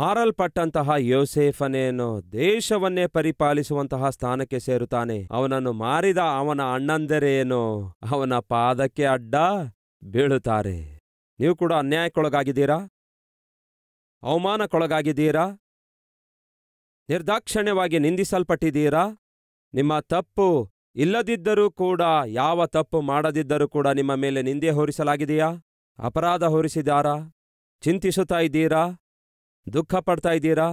ಮಾರಲ್ಪಟ್ಟಂತಹ ಯೋಸೇಫನೇನು ದೇಶವನ್ನೇ ಪರಿಪಾಲಿಸುವಂತಹ ಸ್ಥಾನಕ್ಕೆ ಸೇರುತ್ತಾನೆ ಅವನನ್ನು ಮಾರಿದ ಅವನ ಅಣ್ಣಂದರೇನು ಅವನ ಪಾದಕ್ಕೆ ಅಡ್ಡ ಬೀಳುತ್ತಾರೆ ನೀವು ಕೂಡ ಅನ್ಯಾಯಕ್ಕೊಳಗಾಗಿದ್ದೀರಾ ಅವಮಾನಕ್ಕೊಳಗಾಗಿದ್ದೀರಾ ನಿರ್ದಾಕ್ಷಣ್ಯವಾಗಿ ನಿಂದಿಸಲ್ಪಟ್ಟಿದ್ದೀರಾ ನಿಮ್ಮ ತಪ್ಪು ಇಲ್ಲದಿದ್ದರೂ ಕೂಡ ಯಾವ ತಪ್ಪು ಮಾಡದಿದ್ದರೂ ಕೂಡ ನಿಮ್ಮ ಮೇಲೆ ನಿಂದೆ ಹೋರಿಸಲಾಗಿದೆಯಾ ಅಪರಾಧ ಹೊರಿಸಿದಾರಾ ಚಿಂತಿಸುತ್ತಾ ಇದ್ದೀರಾ ದುಃಖ ಪಡ್ತಾ ಇದ್ದೀರಾ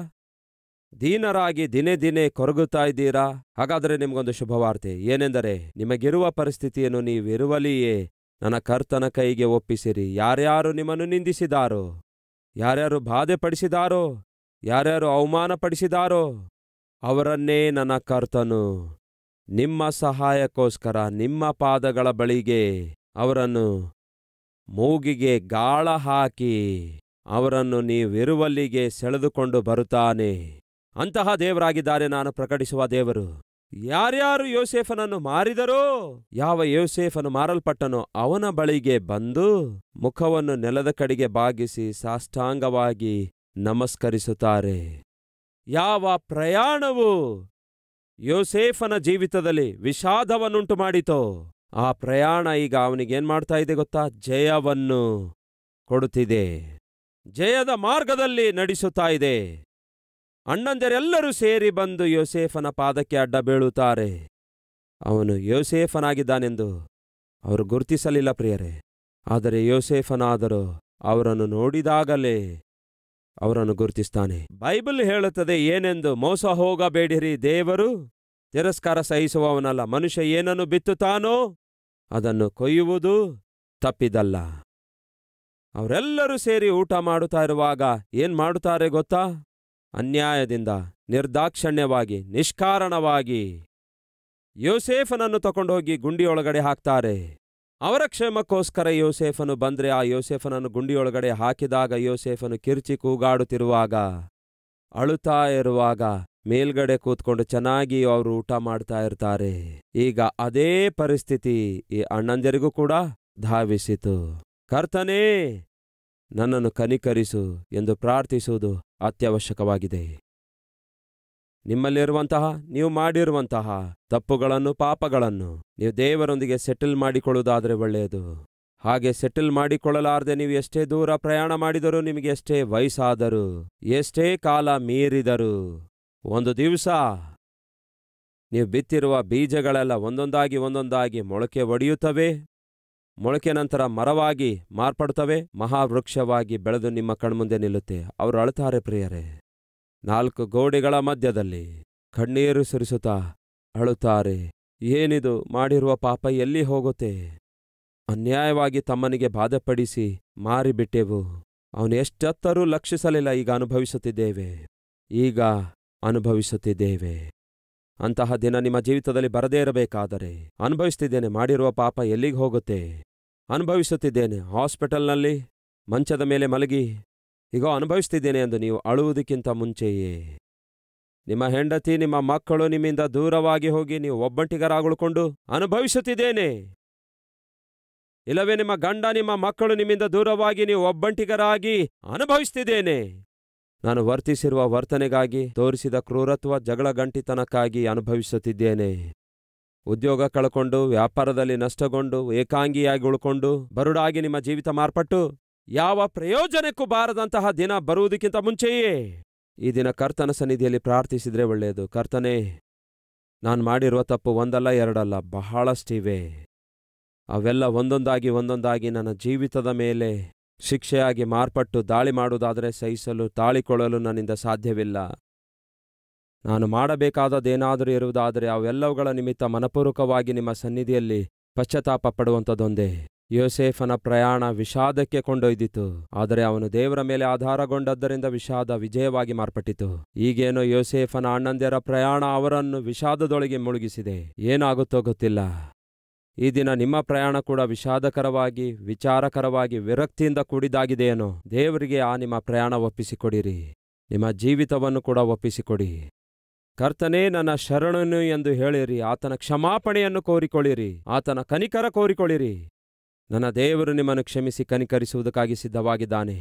ದೀನರಾಗಿ ದಿನೇ ದಿನೇ ಕೊರಗುತ್ತಾ ಇದ್ದೀರಾ ಹಾಗಾದರೆ ನಿಮಗೊಂದು ಶುಭವಾರ್ತೆ ಏನೆಂದರೆ ನಿಮಗಿರುವ ಪರಿಸ್ಥಿತಿಯನ್ನು ನೀವಿರುವಲಿಯೇ ನನ್ನ ಕರ್ತನ ಕೈಗೆ ಒಪ್ಪಿಸಿರಿ ಯಾರ್ಯಾರು ನಿಮ್ಮನ್ನು ನಿಂದಿಸಿದಾರೋ ಯಾರ್ಯಾರು ಬಾಧೆ ಪಡಿಸಿದಾರೋ ಯಾರ್ಯಾರು ಅವಮಾನಪಡಿಸಿದಾರೋ ಅವರನ್ನೇ ನನ್ನ ಕರ್ತನು ನಿಮ್ಮ ಸಹಾಯಕ್ಕೋಸ್ಕರ ನಿಮ್ಮ ಪಾದಗಳ ಬಳಿಗೆ ಅವರನ್ನು ಮೂಗಿಗೆ ಗಾಳ ಹಾಕಿ ಅವರನ್ನು ನೀವಿರುವಲ್ಲಿಗೆ ಸೆಳೆದುಕೊಂಡು ಬರುತ್ತಾನೆ ಅಂತಹ ದೇವರಾಗಿದ್ದಾರೆ ನಾನು ಪ್ರಕಟಿಸುವ ದೇವರು ಯಾರ್ಯಾರು ಯೋಸೇಫನನ್ನು ಮಾರಿದರೋ ಯಾವ ಯೋಸೇಫನು ಮಾರಲ್ಪಟ್ಟನೋ ಅವನ ಬಳಿಗೆ ಬಂದು ಮುಖವನ್ನು ನೆಲದ ಕಡೆಗೆ ಬಾಗಿಸಿ ಸಾಷ್ಟಾಂಗವಾಗಿ ನಮಸ್ಕರಿಸುತ್ತಾರೆ ಯಾವ ಪ್ರಯಾಣವು ಯೋಸೇಫನ ಜೀವಿತದಲ್ಲಿ ವಿಷಾದವನ್ನುಂಟು ಮಾಡಿತೋ ಆ ಪ್ರಯಾಣ ಈಗ ಅವನಿಗೇನ್ ಮಾಡ್ತಾ ಇದೆ ಗೊತ್ತಾ ಜಯವನ್ನು ಕೊಡುತ್ತಿದೆ ಜಯದ ಮಾರ್ಗದಲ್ಲಿ ನಡೆಸುತ್ತಾ ಇದೆ ಅಣ್ಣಂದರೆಲ್ಲರೂ ಸೇರಿ ಬಂದು ಯೋಸೇಫನ ಪಾದಕ್ಕೆ ಅಡ್ಡ ಬೀಳುತ್ತಾರೆ ಅವನು ಯೋಸೇಫನಾಗಿದ್ದಾನೆಂದು ಅವರು ಗುರುತಿಸಲಿಲ್ಲ ಪ್ರಿಯರೇ ಆದರೆ ಯೋಸೇಫನಾದರೂ ಅವರನ್ನು ನೋಡಿದಾಗಲೇ ಅವರನ್ನು ಗುರುತಿಸ್ತಾನೆ ಬೈಬಲ್ ಹೇಳುತ್ತದೆ ಏನೆಂದು ಮೋಸ ಹೋಗಬೇಡಿರಿ ದೇವರು ತಿರಸ್ಕಾರ ಸಹಿಸುವವನಲ್ಲ ಮನುಷ್ಯ ಏನನ್ನು ಬಿತ್ತುತ್ತಾನೋ ಅದನ್ನು ಕೊಯ್ಯುವುದು ತಪ್ಪಿದಲ್ಲ ಅವರೆಲ್ಲರೂ ಸೇರಿ ಊಟ ಮಾಡುತ್ತಾ ಇರುವಾಗ ಏನ್ ಮಾಡುತ್ತಾರೆ ಗೊತ್ತಾ ಅನ್ಯಾಯದಿಂದ ನಿರ್ದಾಕ್ಷಣ್ಯವಾಗಿ ನಿಷ್ಕಾರಣವಾಗಿ ಯೋಸೇಫನನ್ನು ತಕೊಂಡೋಗಿ ಗುಂಡಿಯೊಳಗಡೆ ಹಾಕ್ತಾರೆ ಅವರ ಕ್ಷೇಮಕ್ಕೋಸ್ಕರ ಯೋಸೇಫನು ಬಂದ್ರೆ ಆ ಯೋಸೇಫನನ್ನು ಗುಂಡಿಯೊಳಗಡೆ ಹಾಕಿದಾಗ ಯೋಸೇಫನು ಕಿರ್ಚಿ ಕೂಗಾಡುತ್ತಿರುವಾಗ ಅಳುತ್ತಾ ಇರುವಾಗ ಮೇಲ್ಗಡೆ ಕೂತ್ಕೊಂಡು ಚೆನ್ನಾಗಿ ಅವರು ಊಟ ಮಾಡ್ತಾ ಇರ್ತಾರೆ ಈಗ ಅದೇ ಪರಿಸ್ಥಿತಿ ಈ ಅಣ್ಣಂದಿರಿಗೂ ಕೂಡ ಧಾವಿಸಿತು ಕರ್ತನೇ ನನ್ನನ್ನು ಕನಿಕರಿಸು ಎಂದು ಪ್ರಾರ್ಥಿಸುವುದು ಅತ್ಯವಶ್ಯಕವಾಗಿದೆ ನಿಮ್ಮಲ್ಲಿರುವಂತಹ ನೀವು ಮಾಡಿರುವಂತಹ ತಪ್ಪುಗಳನ್ನು ಪಾಪಗಳನ್ನು ನೀವು ದೇವರೊಂದಿಗೆ ಸೆಟಲ್ ಮಾಡಿಕೊಳ್ಳುವುದಾದರೆ ಒಳ್ಳೆಯದು ಹಾಗೆ ಸೆಟಲ್ ಮಾಡಿಕೊಳ್ಳಲಾರದೆ ನೀವು ಎಷ್ಟೇ ದೂರ ಪ್ರಯಾಣ ಮಾಡಿದರೂ ನಿಮಗೆ ಎಷ್ಟೇ ವಯಸ್ಸಾದರೂ ಎಷ್ಟೇ ಕಾಲ ಮೀರಿದರೂ ಒಂದು ದಿವಸ ನೀವು ಬಿತ್ತಿರುವ ಬೀಜಗಳೆಲ್ಲ ಒಂದೊಂದಾಗಿ ಒಂದೊಂದಾಗಿ ಮೊಳಕೆ ಒಡೆಯುತ್ತವೆ ಮೊಳಕೆ ನಂತರ ಮರವಾಗಿ ಮಾರ್ಪಡ್ತವೆ ಮಹಾವೃಕ್ಷವಾಗಿ ಬೆಳೆದು ನಿಮ್ಮ ಕಣ್ಮುಂದೆ ನಿಲ್ಲುತ್ತೆ ಅವರು ಅಳುತ್ತಾರೆ ಪ್ರಿಯರೇ ನಾಲ್ಕು ಗೋಡೆಗಳ ಮಧ್ಯದಲ್ಲಿ ಕಣ್ಣೀರು ಸುರಿಸುತ್ತಾ ಅಳುತ್ತಾರೆ ಏನಿದು ಮಾಡಿರುವ ಪಾಪ ಎಲ್ಲಿ ಹೋಗುತ್ತೆ ಅನ್ಯಾಯವಾಗಿ ತಮ್ಮನಿಗೆ ಬಾಧೆಪಡಿಸಿ ಮಾರಿಬಿಟ್ಟೆವು ಅವನು ಎಷ್ಟತ್ತರೂ ಲಕ್ಷಿಸಲಿಲ್ಲ ಈಗ ಅನುಭವಿಸುತ್ತಿದ್ದೇವೆ ಈಗ ಅನುಭವಿಸುತ್ತಿದ್ದೇವೆ ಅಂತಹ ದಿನ ನಿಮ್ಮ ಜೀವಿತದಲ್ಲಿ ಬರದೇ ಇರಬೇಕಾದರೆ ಅನುಭವಿಸ್ತಿದ್ದೇನೆ ಮಾಡಿರುವ ಪಾಪ ಎಲ್ಲಿಗೆ ಹೋಗುತ್ತೆ ಅನುಭವಿಸುತ್ತಿದ್ದೇನೆ ಹಾಸ್ಪಿಟಲ್ನಲ್ಲಿ ಮಂಚದ ಮೇಲೆ ಮಲಗಿ ಈಗ ಅನುಭವಿಸ್ತಿದ್ದೇನೆ ಎಂದು ನೀವು ಅಳುವುದಕ್ಕಿಂತ ಮುಂಚೆಯೇ ನಿಮ್ಮ ಹೆಂಡತಿ ನಿಮ್ಮ ಮಕ್ಕಳು ನಿಮ್ಮಿಂದ ದೂರವಾಗಿ ಹೋಗಿ ನೀವು ಒಬ್ಬಂಟಿಗರಾಗುಳ್ಕೊಂಡು ಅನುಭವಿಸುತ್ತಿದ್ದೇನೆ ಇಲ್ಲವೇ ನಿಮ್ಮ ಗಂಡ ನಿಮ್ಮ ಮಕ್ಕಳು ನಿಮ್ಮಿಂದ ದೂರವಾಗಿ ನೀವು ಒಬ್ಬಂಟಿಗರಾಗಿ ಅನುಭವಿಸ್ತಿದ್ದೇನೆ ನಾನು ವರ್ತಿಸಿರುವ ವರ್ತನೆಗಾಗಿ ತೋರಿಸಿದ ಕ್ರೂರತ್ವ ಜಗಳ ಗಂಟಿತನಕ್ಕಾಗಿ ಅನುಭವಿಸುತ್ತಿದ್ದೇನೆ ಉದ್ಯೋಗ ಕಳ್ಕೊಂಡು ವ್ಯಾಪಾರದಲ್ಲಿ ನಷ್ಟಗೊಂಡು ಏಕಾಂಗಿಯಾಗಿ ಉಳ್ಕೊಂಡು ಬರುಡಾಗಿ ನಿಮ್ಮ ಜೀವಿತ ಮಾರ್ಪಟ್ಟು ಯಾವ ಪ್ರಯೋಜನಕ್ಕೂ ಬಾರದಂತಹ ದಿನ ಬರುವುದಕ್ಕಿಂತ ಮುಂಚೆಯೇ ಈ ದಿನ ಕರ್ತನ ಸನ್ನಿಧಿಯಲ್ಲಿ ಪ್ರಾರ್ಥಿಸಿದ್ರೆ ಒಳ್ಳೆಯದು ಕರ್ತನೇ ನಾನು ಮಾಡಿರುವ ತಪ್ಪು ಒಂದಲ್ಲ ಎರಡಲ್ಲ ಬಹಳಷ್ಟಿವೆ ಅವೆಲ್ಲ ಒಂದೊಂದಾಗಿ ಒಂದೊಂದಾಗಿ ನನ್ನ ಜೀವಿತದ ಮೇಲೆ ಶಿಕ್ಷೆಯಾಗಿ ಮಾರ್ಪಟ್ಟು ದಾಳಿ ಮಾಡುವುದಾದರೆ ಸಹಿಸಲು ತಾಳಿಕೊಳ್ಳಲು ನನ್ನಿಂದ ಸಾಧ್ಯವಿಲ್ಲ ನಾನು ಮಾಡಬೇಕಾದದೇನಾದರೂ ಇರುವುದಾದರೆ ಅವೆಲ್ಲವುಗಳ ನಿಮಿತ್ತ ಮನಪೂರ್ವಕವಾಗಿ ನಿಮ್ಮ ಸನ್ನಿಧಿಯಲ್ಲಿ ಪಶ್ಚಾತ್ತಾಪ ಪಡುವಂಥದ್ದೊಂದೇ ಯೋಸೇಫನ ಪ್ರಯಾಣ ವಿಷಾದಕ್ಕೆ ಕೊಂಡೊಯ್ದಿತು ಆದರೆ ಅವನು ದೇವರ ಮೇಲೆ ಆಧಾರಗೊಂಡದ್ದರಿಂದ ವಿಷಾದ ವಿಜಯವಾಗಿ ಮಾರ್ಪಟ್ಟಿತು ಈಗೇನೋ ಯೋಸೇಫನ ಅಣ್ಣಂದಿರ ಪ್ರಯಾಣ ಅವರನ್ನು ವಿಷಾದದೊಳಗೆ ಮುಳುಗಿಸಿದೆ ಏನಾಗುತ್ತೋ ಗೊತ್ತಿಲ್ಲ ಈ ದಿನ ನಿಮ್ಮ ಪ್ರಯಾಣ ಕೂಡ ವಿಷಾದಕರವಾಗಿ ವಿಚಾರಕರವಾಗಿ ವಿರಕ್ತಿಯಿಂದ ಕೂಡಿದಾಗಿದೆಯೇನೋ ದೇವರಿಗೆ ಆ ನಿಮ್ಮ ಪ್ರಯಾಣ ಒಪ್ಪಿಸಿಕೊಡಿರಿ ನಿಮ್ಮ ಜೀವಿತವನ್ನು ಕೂಡ ಒಪ್ಪಿಸಿಕೊಡಿ ಕರ್ತನೇ ನನ್ನ ಶರಣನು ಎಂದು ಹೇಳಿರಿ ಆತನ ಕ್ಷಮಾಪಣೆಯನ್ನು ಕೋರಿಕೊಳ್ಳಿರಿ ಆತನ ಕನಿಕರ ಕೋರಿಕೊಳ್ಳಿರಿ ನನ್ನ ದೇವರು ನಿಮ್ಮನ್ನು ಕ್ಷಮಿಸಿ ಕನಿಕರಿಸುವುದಕ್ಕಾಗಿ ಸಿದ್ಧವಾಗಿದ್ದಾನೆ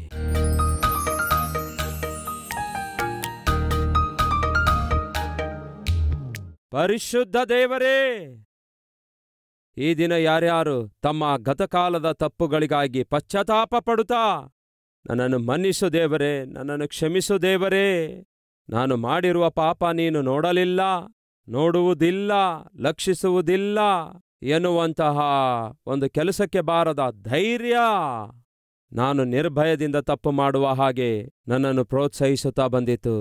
ಪರಿಶುದ್ಧ ದೇವರೇ ಈ ದಿನ ಯಾರ್ಯಾರು ತಮ್ಮ ಗತಕಾಲದ ತಪ್ಪುಗಳಿಗಾಗಿ ಪಶ್ಚಾತ್ತಾಪ ಪಡುತ್ತಾ ನನ್ನನ್ನು ಮನ್ನಿಸು ದೇವರೇ ನನ್ನನ್ನು ಕ್ಷಮಿಸು ದೇವರೇ ನಾನು ಮಾಡಿರುವ ಪಾಪ ನೀನು ನೋಡಲಿಲ್ಲ ನೋಡುವುದಿಲ್ಲ ಲಕ್ಷಿಸುವುದಿಲ್ಲ ಎನ್ನುವಂತಹ ಒಂದು ಕೆಲಸಕ್ಕೆ ಬಾರದ ಧೈರ್ಯ ನಾನು ನಿರ್ಭಯದಿಂದ ತಪ್ಪು ಮಾಡುವ ಹಾಗೆ ನನ್ನನ್ನು ಪ್ರೋತ್ಸಾಹಿಸುತ್ತಾ ಬಂದಿತು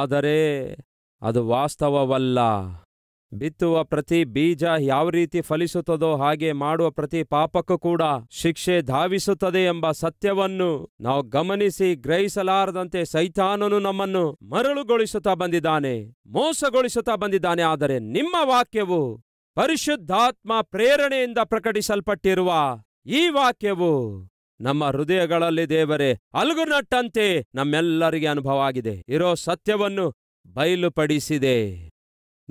ಆದರೆ ಅದು ವಾಸ್ತವವಲ್ಲ ಬಿತ್ತುವ ಪ್ರತಿ ಬೀಜ ಯಾವ ರೀತಿ ಫಲಿಸುತ್ತದೋ ಹಾಗೆ ಮಾಡುವ ಪ್ರತಿ ಪಾಪಕ್ಕೂ ಕೂಡ ಶಿಕ್ಷೆ ಧಾವಿಸುತ್ತದೆ ಎಂಬ ಸತ್ಯವನ್ನು ನಾವು ಗಮನಿಸಿ ಗ್ರಹಿಸಲಾರದಂತೆ ಸೈತಾನನು ನಮ್ಮನ್ನು ಮರಳುಗೊಳಿಸುತ್ತಾ ಬಂದಿದ್ದಾನೆ ಮೋಸಗೊಳಿಸುತ್ತಾ ಬಂದಿದ್ದಾನೆ ಆದರೆ ನಿಮ್ಮ ವಾಕ್ಯವು ಪರಿಶುದ್ಧಾತ್ಮ ಪ್ರೇರಣೆಯಿಂದ ಪ್ರಕಟಿಸಲ್ಪಟ್ಟಿರುವ ಈ ವಾಕ್ಯವು ನಮ್ಮ ಹೃದಯಗಳಲ್ಲಿ ದೇವರೇ ಅಲ್ಗುನಟ್ಟಂತೆ ನಮ್ಮೆಲ್ಲರಿಗೆ ಅನುಭವ ಆಗಿದೆ ಇರೋ ಸತ್ಯವನ್ನು ಬಯಲುಪಡಿಸಿದೆ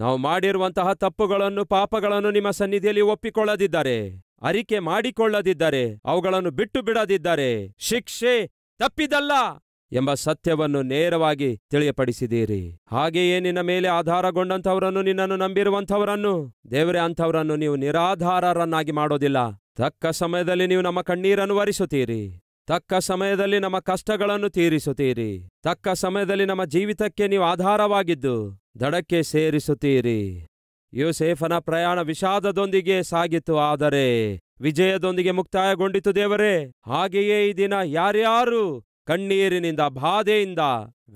ನಾವು ಮಾಡಿರುವಂತಹ ತಪ್ಪುಗಳನ್ನು ಪಾಪಗಳನ್ನು ನಿಮ್ಮ ಸನ್ನಿಧಿಯಲ್ಲಿ ಒಪ್ಪಿಕೊಳ್ಳದಿದ್ದಾರೆ ಅರಿಕೆ ಮಾಡಿಕೊಳ್ಳದಿದ್ದಾರೆ ಅವುಗಳನ್ನು ಬಿಟ್ಟು ಬಿಡದಿದ್ದಾರೆ ಶಿಕ್ಷೆ ತಪ್ಪಿದಲ್ಲ ಎಂಬ ಸತ್ಯವನ್ನು ನೇರವಾಗಿ ತಿಳಿಯಪಡಿಸಿದ್ದೀರಿ ಹಾಗೆಯೇ ನಿನ್ನ ಮೇಲೆ ಆಧಾರಗೊಂಡಂಥವರನ್ನು ನಿನ್ನನ್ನು ನಂಬಿರುವಂಥವರನ್ನು ದೇವರೇ ಅಂಥವರನ್ನು ನೀವು ನಿರಾಧಾರರನ್ನಾಗಿ ಮಾಡೋದಿಲ್ಲ ತಕ್ಕ ಸಮಯದಲ್ಲಿ ನೀವು ನಮ್ಮ ಕಣ್ಣೀರನ್ನು ವರಿಸುತ್ತೀರಿ ತಕ್ಕ ಸಮಯದಲ್ಲಿ ನಮ್ಮ ಕಷ್ಟಗಳನ್ನು ತೀರಿಸುತ್ತೀರಿ ತಕ್ಕ ಸಮಯದಲ್ಲಿ ನಮ್ಮ ಜೀವಿತಕ್ಕೆ ನೀವು ಆಧಾರವಾಗಿದ್ದು ದಡಕ್ಕೆ ಸೇರಿಸುತ್ತೀರಿ ಯೋಸೇಫನ ಪ್ರಯಾಣ ವಿಷಾದದೊಂದಿಗೆ ಸಾಗಿತು ಆದರೆ ವಿಜಯದೊಂದಿಗೆ ಮುಕ್ತಾಯಗೊಂಡಿತು ದೇವರೇ ಹಾಗೆಯೇ ಈ ದಿನ ಯಾರ್ಯಾರು ಕಣ್ಣೀರಿನಿಂದ ಬಾಧೆಯಿಂದ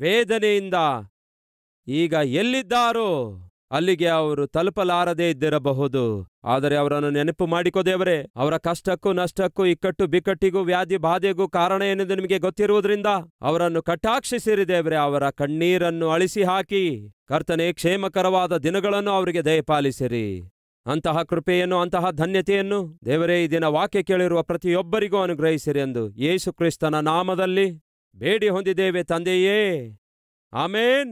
ವೇದನೆಯಿಂದ ಈಗ ಎಲ್ಲಿದ್ದಾರೋ ಅಲ್ಲಿಗೆ ಅವರು ತಲುಪಲಾರದೇ ಇದ್ದಿರಬಹುದು ಆದರೆ ಅವರನ್ನು ನೆನಪು ದೇವರೇ ಅವರ ಕಷ್ಟಕ್ಕೂ ನಷ್ಟಕ್ಕೂ ಇಕ್ಕಟ್ಟು ಬಿಕ್ಕಟ್ಟಿಗೂ ವ್ಯಾಧಿ ಬಾಧೆಗೂ ಕಾರಣ ಏನೆಂದು ನಿಮಗೆ ಗೊತ್ತಿರುವುದರಿಂದ ಅವರನ್ನು ಕಟಾಕ್ಷಿಸಿರಿ ದೇವರೇ ಅವರ ಕಣ್ಣೀರನ್ನು ಅಳಿಸಿ ಹಾಕಿ ಕರ್ತನೆ ಕ್ಷೇಮಕರವಾದ ದಿನಗಳನ್ನು ಅವರಿಗೆ ದಯಪಾಲಿಸಿರಿ ಅಂತಹ ಕೃಪೆಯನ್ನು ಅಂತಹ ಧನ್ಯತೆಯನ್ನು ದೇವರೇ ಈ ದಿನ ವಾಕ್ಯ ಕೇಳಿರುವ ಪ್ರತಿಯೊಬ್ಬರಿಗೂ ಅನುಗ್ರಹಿಸಿರಿ ಎಂದು ಯೇಸು ಕ್ರಿಸ್ತನ ನಾಮದಲ್ಲಿ ಬೇಡಿ ಹೊಂದಿದ್ದೇವೆ ತಂದೆಯೇ ಆಮೇನ್